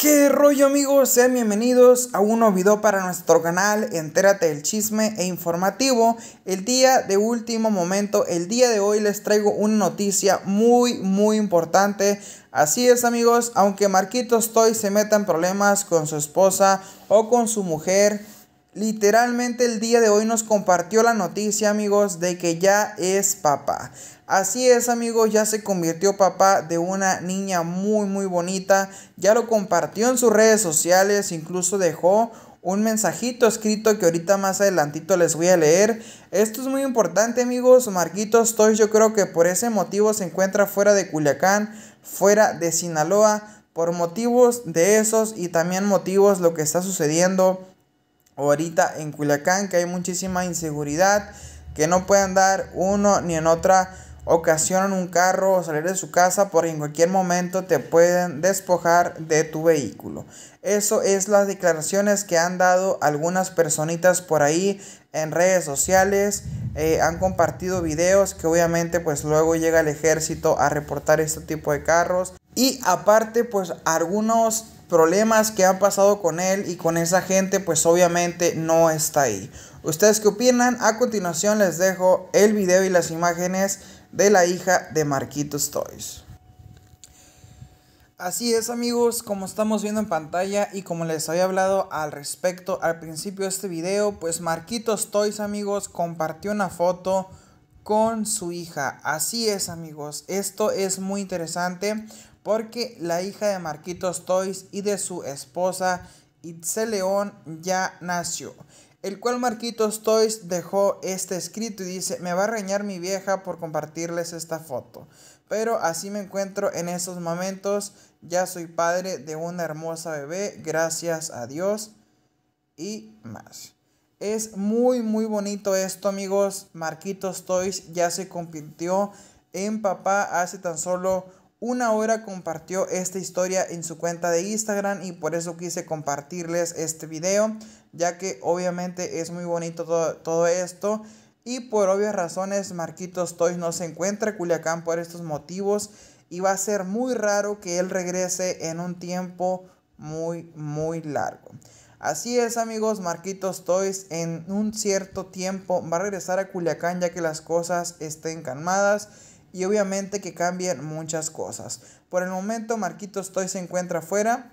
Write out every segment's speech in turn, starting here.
¿Qué rollo amigos? Sean bienvenidos a un nuevo video para nuestro canal Entérate del chisme e informativo El día de último momento, el día de hoy les traigo una noticia muy muy importante Así es amigos, aunque Marquito Toy se meta en problemas con su esposa o con su mujer Literalmente el día de hoy nos compartió la noticia, amigos, de que ya es papá. Así es, amigos, ya se convirtió papá de una niña muy, muy bonita. Ya lo compartió en sus redes sociales, incluso dejó un mensajito escrito que ahorita más adelantito les voy a leer. Esto es muy importante amigos, Marquitos Toys yo creo que por ese motivo se encuentra fuera de Culiacán, fuera de Sinaloa, por motivos de esos y también motivos lo que está sucediendo ahorita en Culiacán, que hay muchísima inseguridad, que no pueden andar uno ni en otra ocasión en un carro o salir de su casa porque en cualquier momento te pueden despojar de tu vehículo. Eso es las declaraciones que han dado algunas personitas por ahí en redes sociales. Eh, han compartido videos que obviamente pues luego llega el ejército a reportar este tipo de carros. Y aparte pues algunos problemas que han pasado con él y con esa gente, pues obviamente no está ahí. ¿Ustedes que opinan? A continuación les dejo el video y las imágenes de la hija de Marquitos Toys. Así es amigos, como estamos viendo en pantalla y como les había hablado al respecto al principio de este video, pues Marquitos Toys amigos compartió una foto con su hija. Así es amigos, esto es muy interesante porque la hija de Marquitos Toys y de su esposa Itze León ya nació. El cual Marquitos Toys dejó este escrito y dice, me va a reñar mi vieja por compartirles esta foto. Pero así me encuentro en esos momentos, ya soy padre de una hermosa bebé, gracias a Dios y más. Es muy muy bonito esto amigos, Marquitos Toys ya se convirtió en papá hace tan solo una hora compartió esta historia en su cuenta de Instagram y por eso quise compartirles este video, ya que obviamente es muy bonito todo, esto. Y por obvias razones Marquitos Toys no se encuentra en Culiacán por estos motivos y va a ser muy raro que él regrese en un tiempo muy muy largo. Así es amigos, Marquitos Toys en un cierto tiempo va a regresar a Culiacán ya que las cosas estén calmadas y obviamente que cambien muchas cosas. Por el momento Marquitos Toy se encuentra afuera.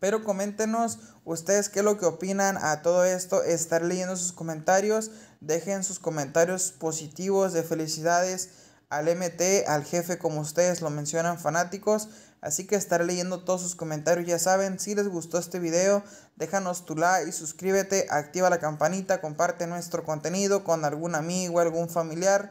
Pero coméntenos ustedes qué es lo que opinan a todo esto. Estar leyendo sus comentarios. Dejen sus comentarios positivos de felicidades al MT, al jefe como ustedes lo mencionan, fanáticos. Así que estar leyendo todos sus comentarios, ya saben, si les gustó este video, déjanos tu like, suscríbete, activa la campanita, comparte nuestro contenido con algún amigo, algún familiar